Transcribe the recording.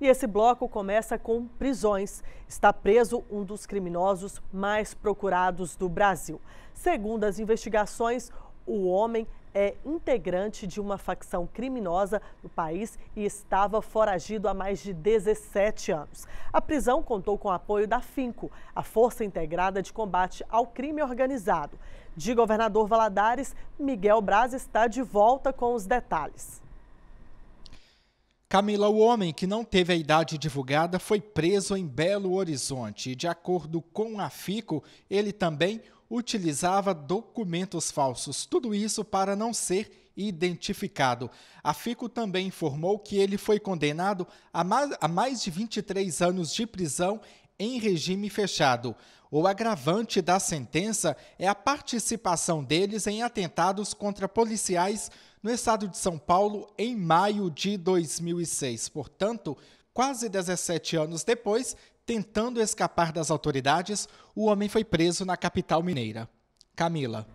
E esse bloco começa com prisões. Está preso um dos criminosos mais procurados do Brasil. Segundo as investigações, o homem é integrante de uma facção criminosa do país e estava foragido há mais de 17 anos. A prisão contou com o apoio da FINCO, a Força Integrada de Combate ao Crime Organizado. De governador Valadares, Miguel Braz está de volta com os detalhes. Camila, o homem que não teve a idade divulgada foi preso em Belo Horizonte de acordo com a FICO, ele também utilizava documentos falsos. Tudo isso para não ser identificado. A FICO também informou que ele foi condenado a mais de 23 anos de prisão em regime fechado. O agravante da sentença é a participação deles em atentados contra policiais no estado de São Paulo em maio de 2006. Portanto, quase 17 anos depois, tentando escapar das autoridades, o homem foi preso na capital mineira. Camila.